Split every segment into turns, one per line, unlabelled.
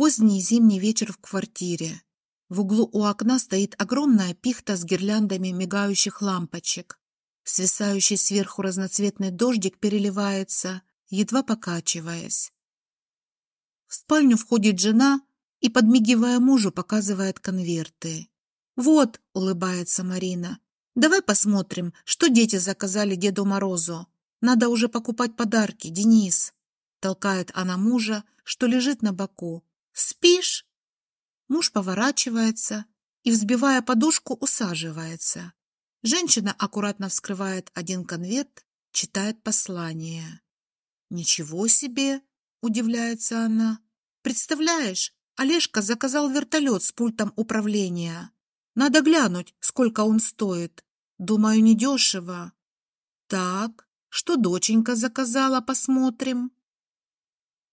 Поздний зимний вечер в квартире. В углу у окна стоит огромная пихта с гирляндами мигающих лампочек. Свисающий сверху разноцветный дождик переливается, едва покачиваясь. В спальню входит жена и, подмигивая мужу, показывает конверты. «Вот», — улыбается Марина, — «давай посмотрим, что дети заказали Деду Морозу. Надо уже покупать подарки, Денис», — толкает она мужа, что лежит на боку, Спишь?» Муж поворачивается и, взбивая подушку, усаживается. Женщина аккуратно вскрывает один конверт, читает послание. «Ничего себе!» – удивляется она. «Представляешь, Олежка заказал вертолет с пультом управления. Надо глянуть, сколько он стоит. Думаю, недешево. Так, что доченька заказала, посмотрим».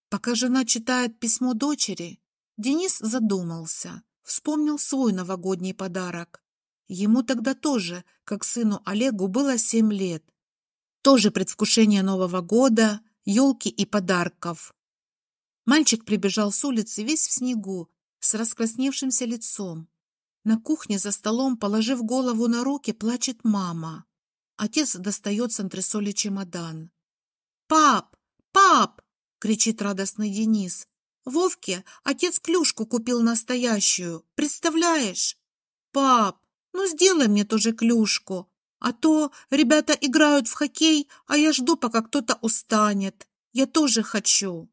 Пока жена читает письмо дочери, Денис задумался, вспомнил свой новогодний подарок. Ему тогда тоже, как сыну Олегу, было семь лет. Тоже предвкушение Нового года, елки и подарков. Мальчик прибежал с улицы весь в снегу, с раскрасневшимся лицом. На кухне за столом, положив голову на руки, плачет мама. Отец достает с антресоли чемодан. «Пап, кричит радостный Денис. «Вовке отец клюшку купил настоящую, представляешь?» «Пап, ну сделай мне тоже клюшку, а то ребята играют в хоккей, а я жду, пока кто-то устанет. Я тоже хочу».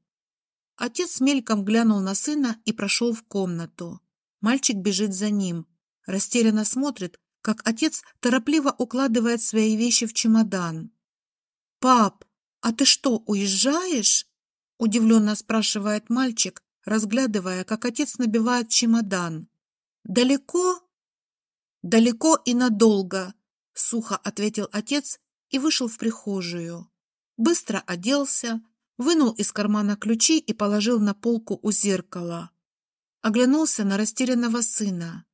Отец мельком глянул на сына и прошел в комнату. Мальчик бежит за ним. Растерянно смотрит, как отец торопливо укладывает свои вещи в чемодан. «Пап, а ты что, уезжаешь?» Удивленно спрашивает мальчик, разглядывая, как отец набивает чемодан. Далеко? Далеко и надолго, сухо ответил отец и вышел в прихожую. Быстро оделся, вынул из кармана ключи и положил на полку у зеркала. Оглянулся на растерянного сына.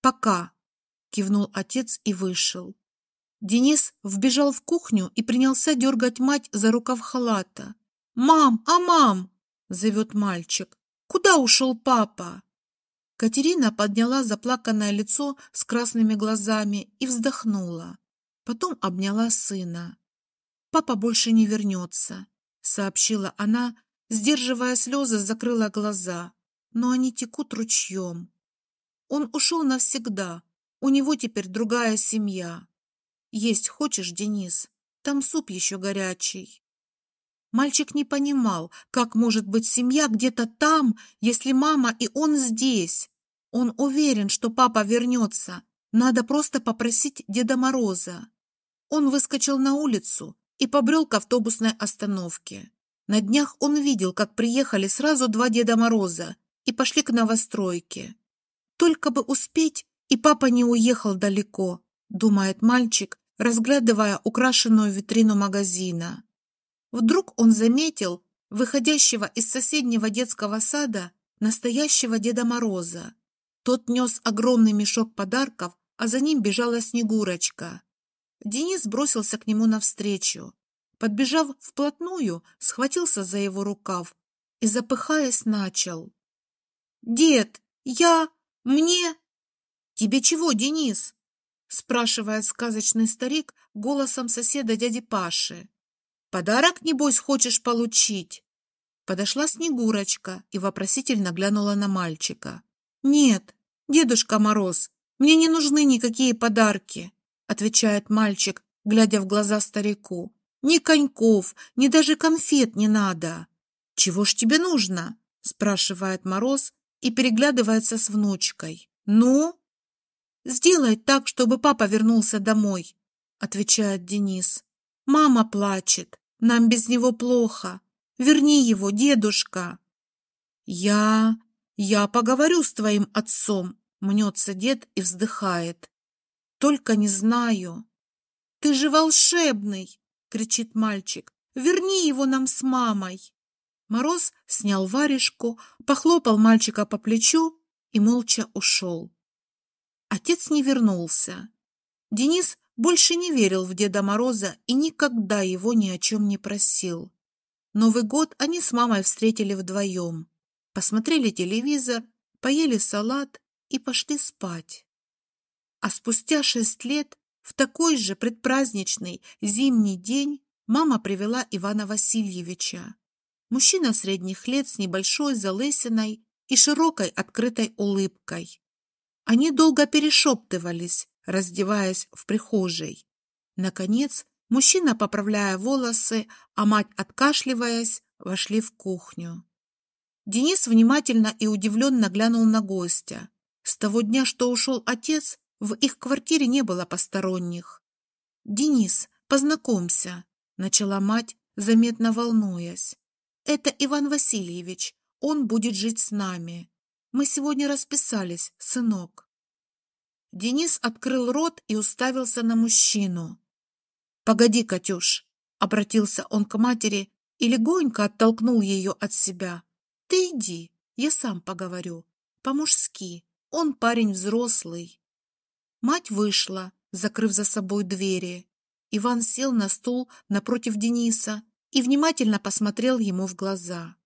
«Пока!» – кивнул отец и вышел. Денис вбежал в кухню и принялся дергать мать за рукав халата. «Мам, а мам!» – зовет мальчик. «Куда ушел папа?» Катерина подняла заплаканное лицо с красными глазами и вздохнула. Потом обняла сына. «Папа больше не вернется», — сообщила она, сдерживая слезы, закрыла глаза. Но они текут ручьем. Он ушел навсегда. У него теперь другая семья. Есть хочешь, Денис? Там суп еще горячий. Мальчик не понимал, как может быть семья где-то там, если мама и он здесь. Он уверен, что папа вернется. Надо просто попросить Деда Мороза. Он выскочил на улицу и побрел к автобусной остановке. На днях он видел, как приехали сразу два Деда Мороза и пошли к новостройке. Только бы успеть, и папа не уехал далеко, думает мальчик, разглядывая украшенную витрину магазина. Вдруг он заметил выходящего из соседнего детского сада настоящего Деда Мороза. Тот нес огромный мешок подарков, а за ним бежала Снегурочка. Денис бросился к нему навстречу. Подбежав вплотную, схватился за его рукав и, запыхаясь, начал. «Дед, я... мне...» «Тебе чего, Денис?» спрашивает сказочный старик голосом соседа дяди Паши. Подарок, небось, хочешь получить?» Подошла Снегурочка и вопросительно глянула на мальчика. «Нет, дедушка Мороз, мне не нужны никакие подарки», отвечает мальчик, глядя в глаза старику. «Ни коньков, ни даже конфет не надо». «Чего ж тебе нужно?» спрашивает Мороз и переглядывается с внучкой. «Ну?» «Сделай так, чтобы папа вернулся домой», отвечает Денис. Мама плачет. Нам без него плохо. Верни его, дедушка. Я... я поговорю с твоим отцом, мнется дед и вздыхает. Только не знаю. Ты же волшебный, кричит мальчик. Верни его нам с мамой. Мороз снял варежку, похлопал мальчика по плечу и молча ушел. Отец не вернулся. Денис больше не верил в Деда Мороза и никогда его ни о чем не просил. Новый год они с мамой встретили вдвоем. Посмотрели телевизор, поели салат и пошли спать. А спустя шесть лет, в такой же предпраздничный зимний день, мама привела Ивана Васильевича. Мужчина средних лет с небольшой залысиной и широкой открытой улыбкой. Они долго перешептывались, раздеваясь в прихожей. Наконец, мужчина, поправляя волосы, а мать, откашливаясь, вошли в кухню. Денис внимательно и удивленно глянул на гостя. С того дня, что ушел отец, в их квартире не было посторонних. «Денис, познакомься», – начала мать, заметно волнуясь. «Это Иван Васильевич. Он будет жить с нами. Мы сегодня расписались, сынок». Денис открыл рот и уставился на мужчину. «Погоди, Катюш!» — обратился он к матери и легонько оттолкнул ее от себя. «Ты иди, я сам поговорю. По-мужски, он парень взрослый». Мать вышла, закрыв за собой двери. Иван сел на стул напротив Дениса и внимательно посмотрел ему в глаза.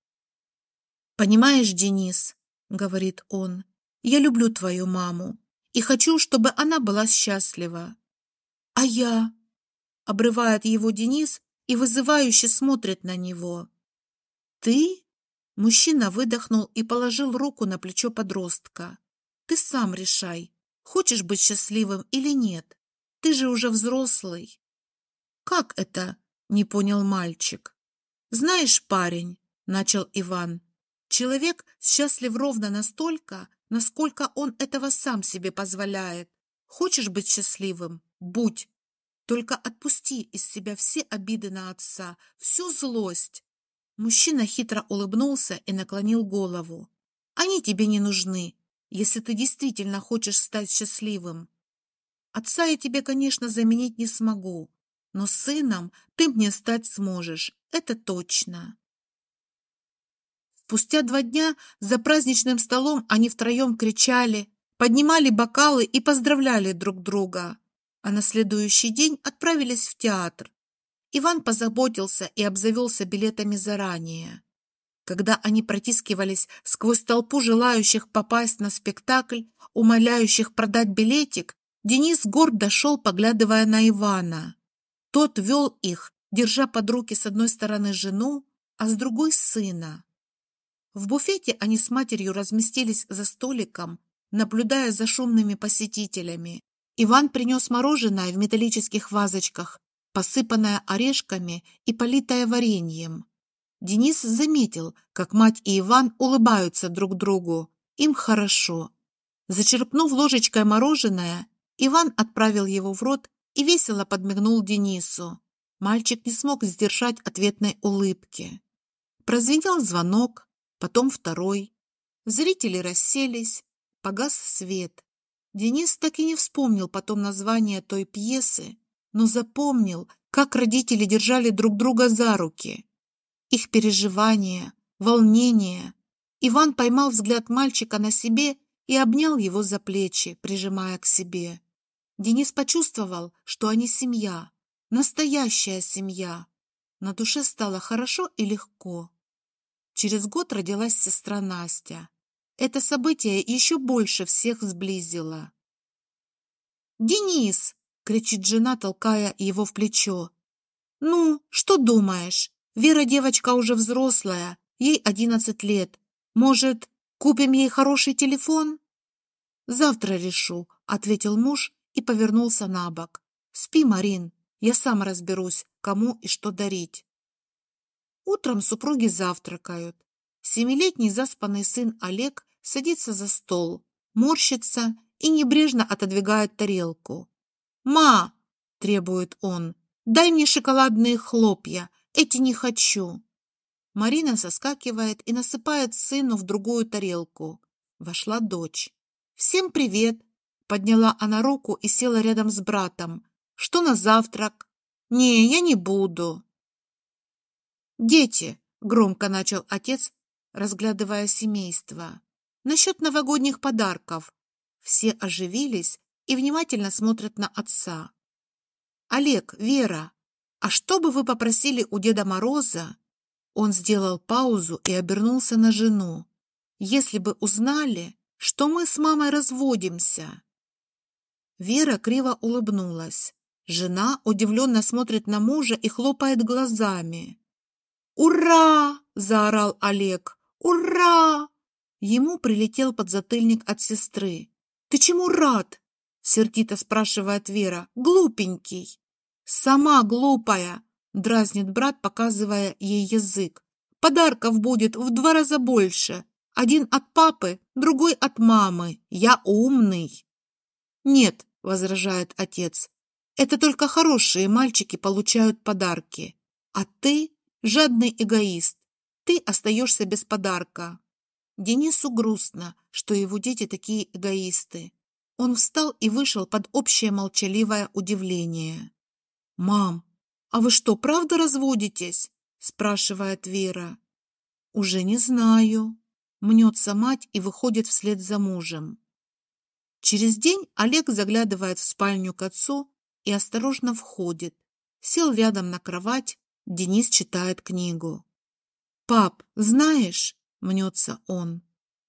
«Понимаешь, Денис, — говорит он, — я люблю твою маму и хочу, чтобы она была счастлива. А я? Обрывает его Денис и вызывающе смотрит на него. Ты? Мужчина выдохнул и положил руку на плечо подростка. Ты сам решай, хочешь быть счастливым или нет. Ты же уже взрослый. Как это? Не понял мальчик. Знаешь, парень, начал Иван, человек счастлив ровно настолько, насколько он этого сам себе позволяет. Хочешь быть счастливым? Будь. Только отпусти из себя все обиды на отца, всю злость. Мужчина хитро улыбнулся и наклонил голову. Они тебе не нужны, если ты действительно хочешь стать счастливым. Отца я тебе, конечно, заменить не смогу, но сыном ты мне стать сможешь, это точно. Спустя два дня за праздничным столом они втроем кричали, поднимали бокалы и поздравляли друг друга. А на следующий день отправились в театр. Иван позаботился и обзавелся билетами заранее. Когда они протискивались сквозь толпу желающих попасть на спектакль, умоляющих продать билетик, Денис гордо шел, поглядывая на Ивана. Тот вел их, держа под руки с одной стороны жену, а с другой сына. В буфете они с матерью разместились за столиком, наблюдая за шумными посетителями. Иван принес мороженое в металлических вазочках, посыпанное орешками и политое вареньем. Денис заметил, как мать и Иван улыбаются друг другу. Им хорошо. Зачерпнув ложечкой мороженое, Иван отправил его в рот и весело подмигнул Денису. Мальчик не смог сдержать ответной улыбки. Прозвенел звонок, потом второй. Зрители расселись, погас свет. Денис так и не вспомнил потом название той пьесы, но запомнил, как родители держали друг друга за руки. Их переживания, волнение. Иван поймал взгляд мальчика на себе и обнял его за плечи, прижимая к себе. Денис почувствовал, что они семья, настоящая семья. На душе стало хорошо и легко. Через год родилась сестра Настя. Это событие еще больше всех сблизило. «Денис!» — кричит жена, толкая его в плечо. «Ну, что думаешь? Вера девочка уже взрослая, ей одиннадцать лет. Может, купим ей хороший телефон?» «Завтра решу», — ответил муж и повернулся на бок. «Спи, Марин, я сам разберусь, кому и что дарить». Утром супруги завтракают. Семилетний заспанный сын Олег садится за стол, морщится и небрежно отодвигает тарелку. «Ма!» – требует он. «Дай мне шоколадные хлопья. Эти не хочу». Марина соскакивает и насыпает сыну в другую тарелку. Вошла дочь. «Всем привет!» – подняла она руку и села рядом с братом. «Что на завтрак?» «Не, я не буду». «Дети!» — громко начал отец, разглядывая семейство. «Насчет новогодних подарков». Все оживились и внимательно смотрят на отца. «Олег, Вера, а что бы вы попросили у Деда Мороза?» Он сделал паузу и обернулся на жену. «Если бы узнали, что мы с мамой разводимся!» Вера криво улыбнулась. Жена удивленно смотрит на мужа и хлопает глазами. «Ура!» – заорал Олег. «Ура!» Ему прилетел подзатыльник от сестры. «Ты чему рад?» – сердито спрашивает Вера. «Глупенький!» «Сама глупая!» – дразнит брат, показывая ей язык. «Подарков будет в два раза больше. Один от папы, другой от мамы. Я умный!» «Нет!» – возражает отец. «Это только хорошие мальчики получают подарки. А ты Жадный эгоист, ты остаешься без подарка. Денису грустно, что его дети такие эгоисты. Он встал и вышел под общее молчаливое удивление. «Мам, а вы что, правда разводитесь?» – спрашивает Вера. «Уже не знаю». Мнется мать и выходит вслед за мужем. Через день Олег заглядывает в спальню к отцу и осторожно входит. Сел рядом на кровать, Денис читает книгу. «Пап, знаешь...» — мнется он.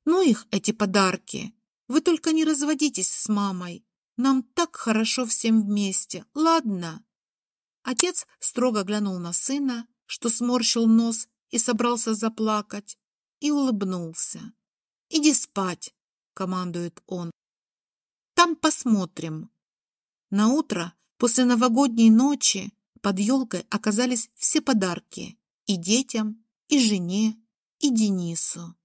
«Ну их, эти подарки. Вы только не разводитесь с мамой. Нам так хорошо всем вместе, ладно?» Отец строго глянул на сына, что сморщил нос и собрался заплакать, и улыбнулся. «Иди спать!» — командует он. «Там посмотрим». На утро после новогодней ночи под елкой оказались все подарки и детям, и жене, и Денису.